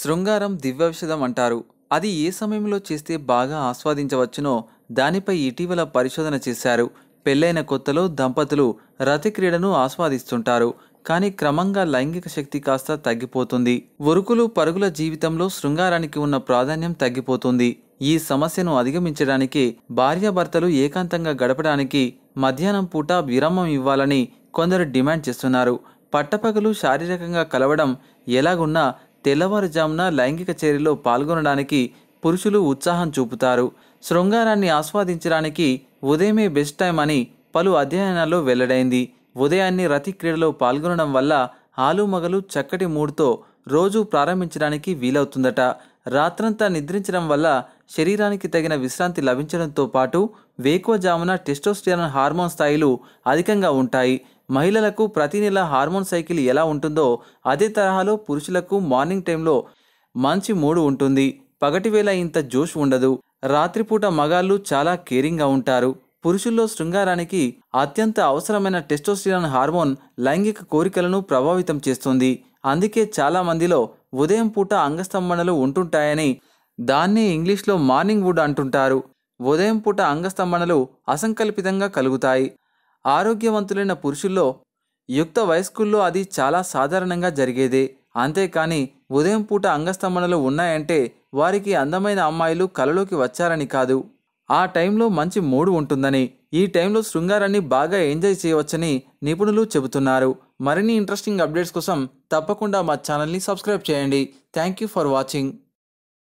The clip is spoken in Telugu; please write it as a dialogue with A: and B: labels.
A: శృంగారం దివ్యౌషధం అంటారు అది ఏ సమయంలో చేస్తే బాగా ఆస్వాదించవచ్చునో దానిపై ఇటీవల పరిశోధన చేశారు పెళ్ళైన కొత్తలో దంపతులు రతి క్రీడను ఆస్వాదిస్తుంటారు కానీ క్రమంగా లైంగిక శక్తి కాస్త తగ్గిపోతుంది ఒరుకులు పరుగుల జీవితంలో శృంగారానికి ఉన్న ప్రాధాన్యం తగ్గిపోతుంది ఈ సమస్యను అధిగమించడానికి భార్యాభర్తలు ఏకాంతంగా గడపడానికి మధ్యాహ్నం పూట విరామం ఇవ్వాలని కొందరు డిమాండ్ చేస్తున్నారు పట్టపగలు శారీరకంగా కలవడం ఎలాగున్నా తెల్లవారుజామున లైంగిక చర్యలో పాల్గొనడానికి పురుషులు ఉత్సాహం చూపుతారు శృంగారాన్ని ఆస్వాదించడానికి ఉదయమే బెస్ట్ టైం అని పలు అధ్యయనాల్లో వెల్లడైంది ఉదయాన్ని రతి క్రీడలో పాల్గొనడం వల్ల ఆలు మగలు చక్కటి మూడ్తో రోజు ప్రారంభించడానికి వీలవుతుందట రాత్రంతా నిద్రించడం వల్ల శరీరానికి తగిన విశ్రాంతి లభించడంతో పాటు వేకువజామున టెస్టోస్టిరాన్ హార్మోన్ స్థాయిలు అధికంగా ఉంటాయి మహిళలకు ప్రతి నెల హార్మోన్ సైకిల్ ఎలా ఉంటుందో అదే తరహాలో పురుషులకు మార్నింగ్ టైంలో మంచి మూడు ఉంటుంది పగటివేళ ఇంత జోష్ ఉండదు రాత్రిపూట మగాళ్ళు చాలా కేరింగ్గా ఉంటారు పురుషుల్లో శృంగారానికి అత్యంత అవసరమైన టెస్టోస్టిరాన్ హార్మోన్ లైంగిక కోరికలను ప్రభావితం చేస్తుంది అందుకే చాలా మందిలో ఉదయం పూట అంగస్తంభనలు ఉంటుంటాయని దాన్ని ఇంగ్లీష్లో మార్నింగ్ వుడ్ అంటుంటారు ఉదయం పూట అంగస్తంభనలు అసంకల్పితంగా కలుగుతాయి ఆరోగ్యవంతులైన పురుషుల్లో యుక్త వయస్కుల్లో అది చాలా సాధారణంగా జరిగేదే అంతేకాని ఉదయం పూట అంగస్తంభనలు ఉన్నాయంటే వారికి అందమైన అమ్మాయిలు కలలోకి వచ్చారని కాదు ఆ టైంలో మంచి మూడు ఉంటుందని ఈ టైంలో శృంగారాన్ని బాగా ఎంజాయ్ చేయవచ్చని నిపుణులు చెబుతున్నారు మరిన్ని ఇంట్రెస్టింగ్ అప్డేట్స్ కోసం తప్పకుండా మా ఛానల్ని సబ్స్క్రైబ్ చేయండి థ్యాంక్ యూ ఫర్ వాచింగ్